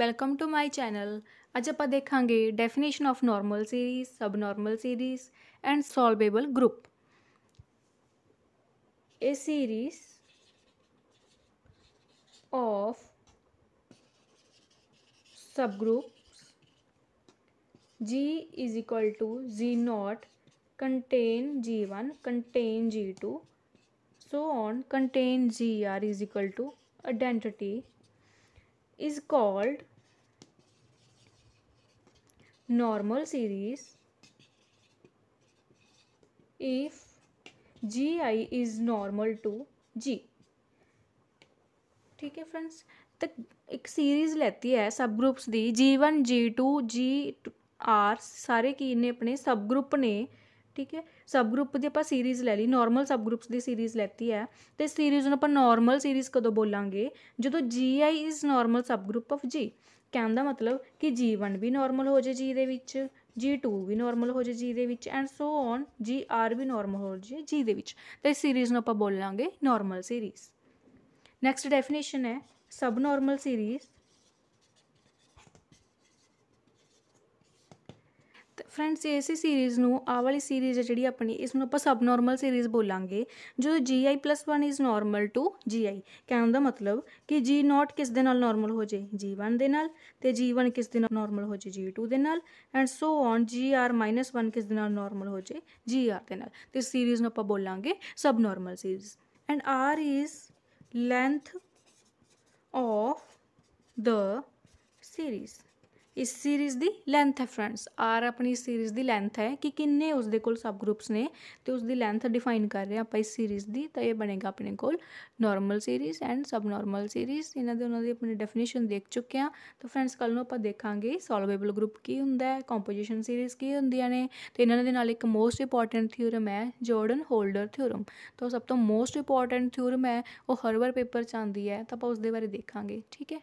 welcome to my channel अज आप देखा definition of normal series subnormal series and solvable group a series of subgroup G is equal to G naught contain G one contain G two so on contain G R is equal to identity is called normal series if gi is normal to g ਠੀਕ ਹੈ friends तो एक series लेती है subgroups दी G one G two ਸਾਰੇ ਕੀ ਨੇ ਆਪਣੇ ਸਬ ਗਰੁੱਪ ਨੇ ਠੀਕ ਹੈ ਸਬ ਗਰੁੱਪ ਦੀ ਆਪਾਂ ਸੀਰੀਜ਼ ਲੈ ਲਈ ਨਾਰਮਲ ਸਬ ਗਰੁੱਪਸ ਦੀ ਸੀਰੀਜ਼ ਲੈਤੀ ਹੈ ਤੇ ਸੀਰੀਜ਼ ਨੂੰ ਆਪਾਂ ਨਾਰਮਲ ਸੀਰੀਜ਼ ਕਦੋਂ ਬੋਲਾਂਗੇ ਜਦੋਂ gi is normal subgroup of g ਕਹਿਣ ਦਾ ਮਤਲਬ ਕਿ G1 ਵੀ ਨਾਰਮਲ ਹੋ ਜੇ ਜੀ ਦੇ ਵਿੱਚ G2 ਵੀ ਨਾਰਮਲ ਹੋ ਜੇ ਜੀ ਦੇ ਵਿੱਚ ਐਂਡ ਸੋ ਔਨ GR ਵੀ ਨਾਰਮਲ ਹੋ ਜੇ ਜੀ ਦੇ ਵਿੱਚ ਤਾਂ ਇਸ ਸੀਰੀਜ਼ ਨੂੰ ਆਪਾਂ ਬੋਲਾਂਗੇ ਨਾਰਮਲ ਸੀਰੀਜ਼ ਨੈਕਸਟ ਡੈਫੀਨੇਸ਼ਨ ਹੈ ਸਬਨਾਰਮਲ ਸੀਰੀਜ਼ ਫਰੈਂਡਸ ਸੀ ਸੀਰੀਜ਼ ਨੂੰ ਆਹ ਵਾਲੀ ਸੀਰੀਜ਼ ਹੈ ਜਿਹੜੀ ਆਪਣੀ ਇਸ ਨੂੰ ਆਪਾਂ ਸਬ ਨਾਰਮਲ ਸੀਰੀਜ਼ ਬੋਲਾਂਗੇ ਜਦੋਂ G I plus 1 is normal to G I ਕਹਿਣ ਦਾ ਮਤਲਬ ਕਿ ਜੀ ਨਾਟ ਕਿਸ ਦੇ ਨਾਲ ਨਾਰਮਲ ਹੋ ਜੇ ਜੀ 1 ਦੇ ਨਾਲ ਤੇ ਜੀ 1 ਕਿਸ ਦੇ ਨਾਲ ਨਾਰਮਲ ਹੋ ਜੇ ਜੀ 2 ਦੇ ਨਾਲ and so on G R 1 ਕਿਸ ਦੇ ਨਾਲ ਨਾਰਮਲ ਹੋ ਜੇ ਜੀ ਆਰ ਦੇ ਨਾਲ ਤੇ ਸੀਰੀਜ਼ ਨੂੰ ਆਪਾਂ ਬੋਲਾਂਗੇ subnormal series and R is length of the series ਇਸ ਸੀਰੀਜ਼ ਦੀ ਲੈਂਥ ਹੈ ਫਰੈਂਡਸ ਆਰ ਆਪਣੀ ਸੀਰੀਜ਼ ਦੀ ਲੈਂਥ ਹੈ ਕਿ ਕਿੰਨੇ ਉਸ ਦੇ ਕੋਲ ਸਬ ਗਰੁੱਪਸ ਨੇ ਤੇ ਉਸ ਦੀ ਲੈਂਥ ਡਿਫਾਈਨ ਕਰ ਰਹੇ ਆਪਾਂ ਇਸ ਸੀਰੀਜ਼ ਦੀ ਤਾਂ ਇਹ ਬਣੇਗਾ ਆਪਣੇ ਕੋਲ normal series and subnormal series ਇਹਨਾਂ ਦੇ ਉਹਨਾਂ ਦੀ ਆਪਣੀ ਡੈਫੀਨੇਸ਼ਨ ਦੇਖ ਚੁੱਕੇ ਆ ਤਾਂ ਫਰੈਂਡਸ ਕੱਲ ਨੂੰ ਆਪਾਂ ਦੇਖਾਂਗੇ ਸੋਲਵੇਬਲ ਗਰੁੱਪ ਕੀ ਹੁੰਦਾ ਹੈ ਕੰਪੋਜੀਸ਼ਨ ਸੀਰੀਜ਼ ਕੀ ਹੁੰਦੀਆਂ ਨੇ ਤੇ ਇਹਨਾਂ ਦੇ ਨਾਲ ਇੱਕ ਮੋਸਟ ਇੰਪੋਰਟੈਂਟ ਥਿਉਰਮ ਹੈ ਜਾਰਡਨ ਹੋਲਡਰ ਥਿਉਰਮ ਤਾਂ ਸਭ ਤੋਂ ਮੋਸਟ ਇੰਪੋਰਟੈਂਟ ਥਿਉਰਮ ਹੈ ਉਹ ਹਰ ਵਾਰ ਪੇਪਰ ਚ ਆਂਦੀ ਹੈ ਤਾਂ ਆਪਾਂ ਉਸ ਦੇ ਬਾਰੇ ਦੇਖਾਂਗੇ ਠੀਕ ਹੈ